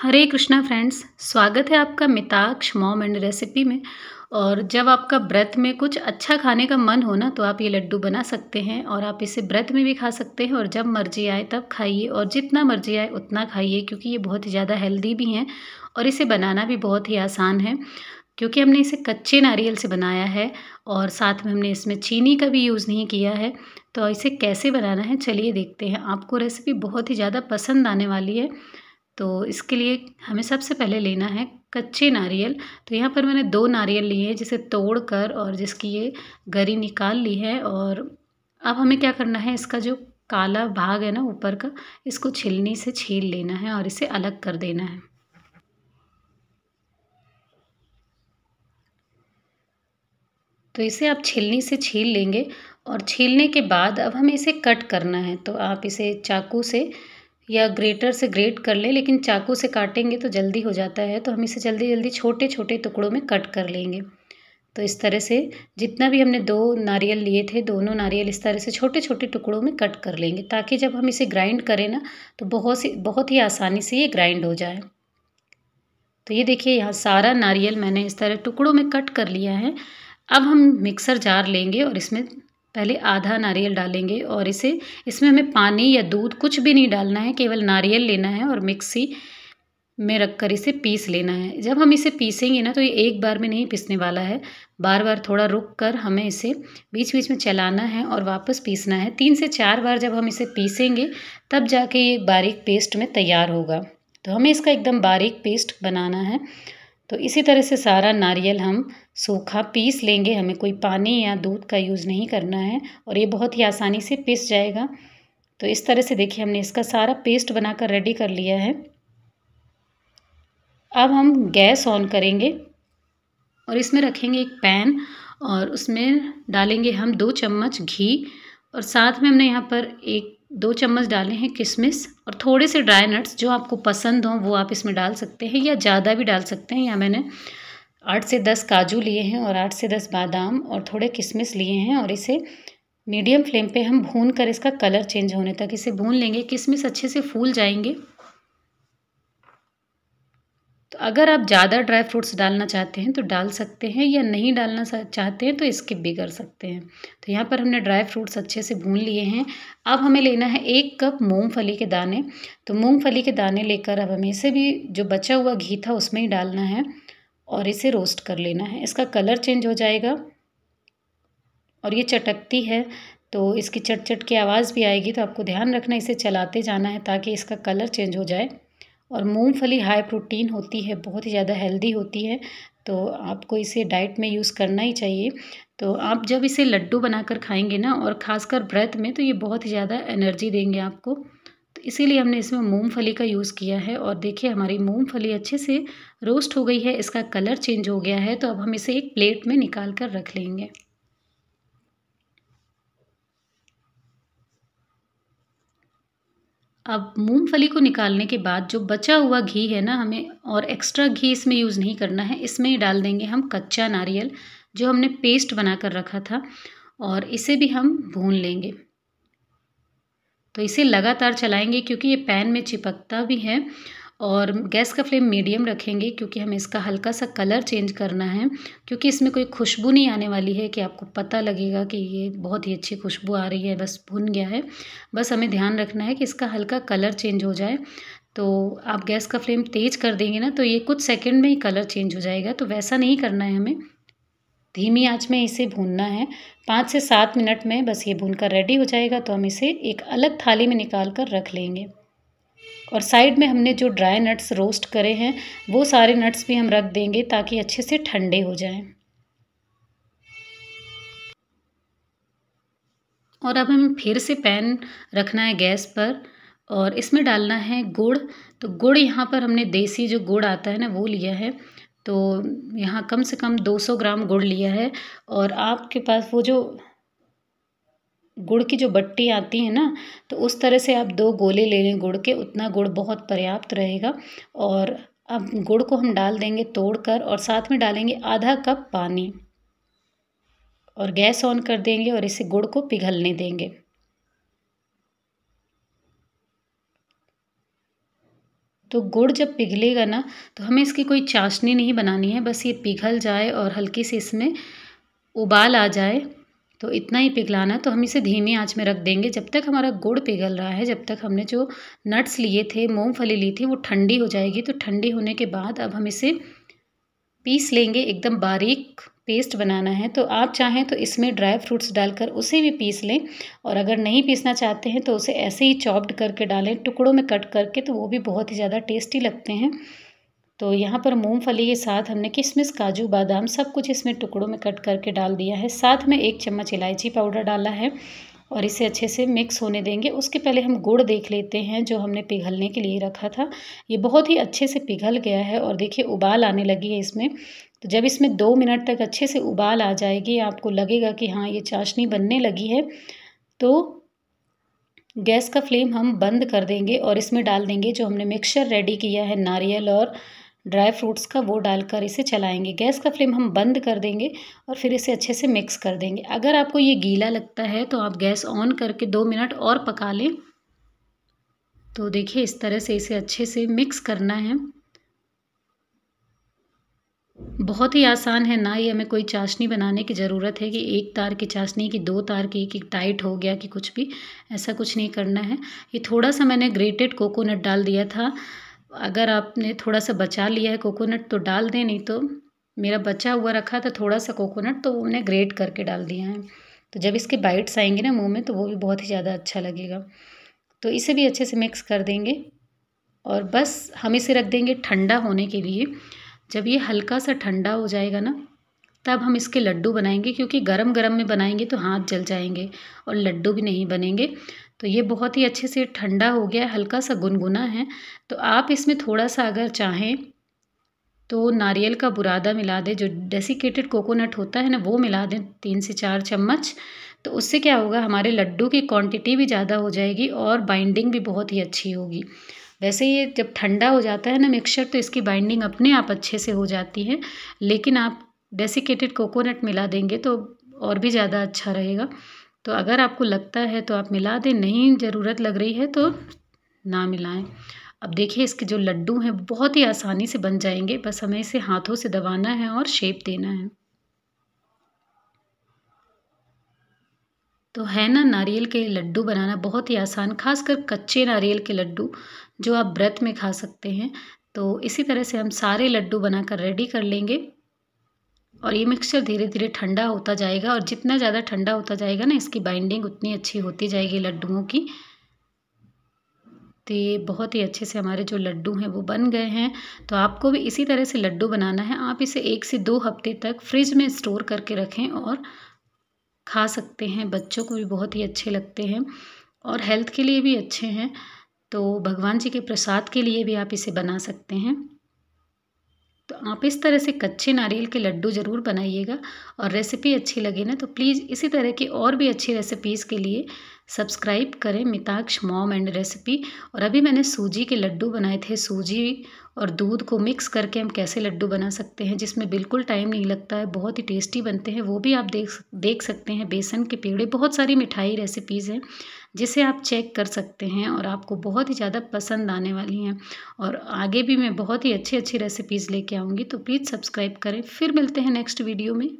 हरे Krishna friends स्वागत है आपका मिताक्ष मॉम एंड रेसिपी में और जब आपका व्रत में कुछ अच्छा खाने का मन हो ना तो आप ये लड्डू बना सकते हैं और आप इसे व्रत में भी खा सकते हैं और जब मर्जी आए तब खाइए और जितना मर्जी आए उतना खाइए क्योंकि ये बहुत ही ज़्यादा हेल्दी भी हैं और इसे बनाना भी बहुत ही आसान है क्योंकि हमने इसे कच्चे नारियल से बनाया है और साथ में हमने इसमें चीनी का भी यूज़ नहीं किया है तो इसे कैसे बनाना है चलिए देखते हैं आपको रेसिपी बहुत ही ज़्यादा पसंद आने वाली है तो इसके लिए हमें सबसे पहले लेना है कच्चे नारियल तो यहाँ पर मैंने दो नारियल लिए हैं जिसे तोड़ कर और जिसकी ये गरी निकाल ली है और अब हमें क्या करना है इसका जो काला भाग है ना ऊपर का इसको छिलनी से छील लेना है और इसे अलग कर देना है तो इसे आप छिलनी से छील लेंगे और छीलने के बाद अब हमें इसे कट करना है तो आप इसे चाकू से या ग्रेटर से ग्रेट कर लें लेकिन चाकू से काटेंगे तो जल्दी हो जाता है तो हम इसे जल्दी जल्दी छोटे छोटे टुकड़ों में कट कर लेंगे तो इस तरह से जितना भी हमने दो नारियल लिए थे दोनों नारियल इस तरह से छोटे छोटे टुकड़ों में कट कर लेंगे ताकि जब हम इसे ग्राइंड करें ना तो बहुत सी बहुत ही आसानी से ये ग्राइंड हो जाए तो ये देखिए यहाँ सारा नारियल मैंने इस तरह टुकड़ों में कट कर लिया है अब हम मिक्सर जार लेंगे और इसमें पहले आधा नारियल डालेंगे और इसे इसमें हमें पानी या दूध कुछ भी नहीं डालना है केवल नारियल लेना है और मिक्सी में रख कर इसे पीस लेना है जब हम इसे पीसेंगे ना तो ये एक बार में नहीं पीसने वाला है बार बार थोड़ा रुक कर हमें इसे बीच बीच में चलाना है और वापस पीसना है तीन से चार बार जब हम इसे पीसेंगे तब जाके ये बारीक पेस्ट में तैयार होगा तो हमें इसका एकदम बारीक पेस्ट बनाना है तो इसी तरह से सारा नारियल हम सूखा पीस लेंगे हमें कोई पानी या दूध का यूज़ नहीं करना है और ये बहुत ही आसानी से पीस जाएगा तो इस तरह से देखिए हमने इसका सारा पेस्ट बनाकर रेडी कर लिया है अब हम गैस ऑन करेंगे और इसमें रखेंगे एक पैन और उसमें डालेंगे हम दो चम्मच घी और साथ में हमने यहाँ पर एक दो चम्मच डाले हैं किशमिश और थोड़े से ड्राई नट्स जो आपको पसंद हों वो आप इसमें डाल सकते हैं या ज़्यादा भी डाल सकते हैं या मैंने आठ से दस काजू लिए हैं और आठ से दस बादाम और थोड़े किशमिश लिए हैं और इसे मीडियम फ्लेम पे हम भून कर इसका कलर चेंज होने तक इसे भून लेंगे किशमिश अच्छे से फूल जाएंगे तो अगर आप ज़्यादा ड्राई फ्रूट्स डालना चाहते हैं तो डाल सकते हैं या नहीं डालना चाहते हैं तो स्किप भी कर सकते हैं तो यहाँ पर हमने ड्राई फ्रूट्स अच्छे से भून लिए हैं अब हमें लेना है एक कप मूंगफली के दाने तो मूंगफली के दाने लेकर अब हमें इसे भी जो बचा हुआ घी था उसमें ही डालना है और इसे रोस्ट कर लेना है इसका कलर चेंज हो जाएगा और ये चटकती है तो इसकी चटचट चट की आवाज़ भी आएगी तो आपको ध्यान रखना इसे चलाते जाना है ताकि इसका कलर चेंज हो जाए और मूंगफली हाई प्रोटीन होती है बहुत ही ज़्यादा हेल्दी होती है तो आपको इसे डाइट में यूज़ करना ही चाहिए तो आप जब इसे लड्डू बनाकर खाएंगे ना और ख़ासकर व्रत में तो ये बहुत ही ज़्यादा एनर्जी देंगे आपको तो इसीलिए हमने इसमें मूंगफली का यूज़ किया है और देखिए हमारी मूंगफली अच्छे से रोस्ट हो गई है इसका कलर चेंज हो गया है तो अब हम इसे एक प्लेट में निकाल कर रख लेंगे अब मूंगफली को निकालने के बाद जो बचा हुआ घी है ना हमें और एक्स्ट्रा घी इसमें यूज़ नहीं करना है इसमें ही डाल देंगे हम कच्चा नारियल जो हमने पेस्ट बना कर रखा था और इसे भी हम भून लेंगे तो इसे लगातार चलाएंगे क्योंकि ये पैन में चिपकता भी है और गैस का फ्लेम मीडियम रखेंगे क्योंकि हमें इसका हल्का सा कलर चेंज करना है क्योंकि इसमें कोई खुशबू नहीं आने वाली है कि आपको पता लगेगा कि ये बहुत ही अच्छी खुशबू आ रही है बस भुन गया है बस हमें ध्यान रखना है कि इसका हल्का कलर चेंज हो जाए तो आप गैस का फ्लेम तेज कर देंगे ना तो ये कुछ सेकेंड में ही कलर चेंज हो जाएगा तो वैसा नहीं करना है हमें धीमी आँच में इसे भूनना है पाँच से सात मिनट में बस ये भून कर रेडी हो जाएगा तो हम इसे एक अलग थाली में निकाल कर रख लेंगे और साइड में हमने जो ड्राई नट्स रोस्ट करे हैं वो सारे नट्स भी हम रख देंगे ताकि अच्छे से ठंडे हो जाएं और अब हम फिर से पैन रखना है गैस पर और इसमें डालना है गुड़ तो गुड़ यहाँ पर हमने देसी जो गुड़ आता है ना वो लिया है तो यहाँ कम से कम 200 ग्राम गुड़ लिया है और आपके पास वो जो गुड़ की जो बट्टी आती है ना तो उस तरह से आप दो गोले ले लें गुड़ के उतना गुड़ बहुत पर्याप्त रहेगा और अब गुड़ को हम डाल देंगे तोड़कर और साथ में डालेंगे आधा कप पानी और गैस ऑन कर देंगे और इसे गुड़ को पिघलने देंगे तो गुड़ जब पिघलेगा ना तो हमें इसकी कोई चाशनी नहीं बनानी है बस ये पिघल जाए और हल्की सी इसमें उबाल आ जाए तो इतना ही पिघलाना तो हम इसे धीमी आंच में रख देंगे जब तक हमारा गुड़ पिघल रहा है जब तक हमने जो नट्स लिए थे मूंगफली ली थी वो ठंडी हो जाएगी तो ठंडी होने के बाद अब हम इसे पीस लेंगे एकदम बारीक पेस्ट बनाना है तो आप चाहें तो इसमें ड्राई फ्रूट्स डालकर उसे भी पीस लें और अगर नहीं पीसना चाहते हैं तो उसे ऐसे ही चॉप्ड करके डालें टुकड़ों में कट करके तो वो भी बहुत ही ज़्यादा टेस्टी लगते हैं तो यहाँ पर मूंगफली के साथ हमने किशमिश काजू बादाम सब कुछ इसमें टुकड़ों में कट करके डाल दिया है साथ में एक चम्मच इलायची पाउडर डाला है और इसे अच्छे से मिक्स होने देंगे उसके पहले हम गुड़ देख लेते हैं जो हमने पिघलने के लिए रखा था ये बहुत ही अच्छे से पिघल गया है और देखिए उबाल आने लगी है इसमें तो जब इसमें दो मिनट तक अच्छे से उबाल आ जाएगी आपको लगेगा कि हाँ ये चाशनी बनने लगी है तो गैस का फ्लेम हम बंद कर देंगे और इसमें डाल देंगे जो हमने मिक्सचर रेडी किया है नारियल और ड्राई फ्रूट्स का वो डालकर इसे चलाएंगे गैस का फ्लेम हम बंद कर देंगे और फिर इसे अच्छे से मिक्स कर देंगे अगर आपको ये गीला लगता है तो आप गैस ऑन करके दो मिनट और पका लें तो देखिए इस तरह से इसे अच्छे से मिक्स करना है बहुत ही आसान है ना ही हमें कोई चाशनी बनाने की ज़रूरत है कि एक तार की चाशनी की दो तार की कि टाइट हो गया कि कुछ भी ऐसा कुछ नहीं करना है ये थोड़ा सा मैंने ग्रेटेड कोकोनट डाल दिया था अगर आपने थोड़ा सा बचा लिया है कोकोनट तो डाल दें नहीं तो मेरा बचा हुआ रखा था थोड़ा सा कोकोनट तो वो मैंने ग्रेट करके डाल दिया है तो जब इसके बाइट्स आएंगे ना मुंह में तो वो भी बहुत ही ज़्यादा अच्छा लगेगा तो इसे भी अच्छे से मिक्स कर देंगे और बस हम इसे रख देंगे ठंडा होने के लिए जब ये हल्का सा ठंडा हो जाएगा ना तब हम इसके लड्डू बनाएंगे क्योंकि गरम गरम में बनाएंगे तो हाथ जल जाएंगे और लड्डू भी नहीं बनेंगे तो ये बहुत ही अच्छे से ठंडा हो गया हल्का सा गुनगुना है तो आप इसमें थोड़ा सा अगर चाहें तो नारियल का बुरादा मिला दें जो डेसिकेटेड कोकोनट होता है ना वो मिला दें तीन से चार चम्मच तो उससे क्या होगा हमारे लड्डू की क्वांटिटी भी ज़्यादा हो जाएगी और बाइंडिंग भी बहुत ही अच्छी होगी वैसे ये जब ठंडा हो जाता है ना मिक्सचर तो इसकी बाइंडिंग अपने आप अच्छे से हो जाती है लेकिन आप डेसिकेटेड कोकोनट मिला देंगे तो और भी ज़्यादा अच्छा रहेगा तो अगर आपको लगता है तो आप मिला दें नहीं ज़रूरत लग रही है तो ना मिलाएं अब देखिए इसके जो लड्डू हैं बहुत ही आसानी से बन जाएंगे बस हमें इसे हाथों से दबाना है और शेप देना है तो है ना नारियल के लड्डू बनाना बहुत ही आसान खासकर कच्चे नारियल के लड्डू जो आप व्रत में खा सकते हैं तो इसी तरह से हम सारे लड्डू बनाकर रेडी कर लेंगे और ये मिक्सचर धीरे धीरे ठंडा होता जाएगा और जितना ज़्यादा ठंडा होता जाएगा ना इसकी बाइंडिंग उतनी अच्छी होती जाएगी लड्डुओं की तो ये बहुत ही अच्छे से हमारे जो लड्डू हैं वो बन गए हैं तो आपको भी इसी तरह से लड्डू बनाना है आप इसे एक से दो हफ्ते तक फ्रिज में स्टोर करके रखें और खा सकते हैं बच्चों को भी बहुत ही अच्छे लगते हैं और हेल्थ के लिए भी अच्छे हैं तो भगवान जी के प्रसाद के लिए भी आप इसे बना सकते हैं तो आप इस तरह से कच्चे नारियल के लड्डू ज़रूर बनाइएगा और रेसिपी अच्छी लगे ना तो प्लीज़ इसी तरह की और भी अच्छी रेसिपीज़ के लिए सब्सक्राइब करें मिताक्ष मॉम एंड रेसिपी और अभी मैंने सूजी के लड्डू बनाए थे सूजी और दूध को मिक्स करके हम कैसे लड्डू बना सकते हैं जिसमें बिल्कुल टाइम नहीं लगता है बहुत ही टेस्टी बनते हैं वो भी आप देख देख सकते हैं बेसन के पेड़े बहुत सारी मिठाई रेसिपीज़ हैं जिसे आप चेक कर सकते हैं और आपको बहुत ही ज़्यादा पसंद आने वाली हैं और आगे भी मैं बहुत ही अच्छी अच्छी रेसिपीज़ लेके आऊँगी तो प्लीज़ सब्सक्राइब करें फिर मिलते हैं नेक्स्ट वीडियो में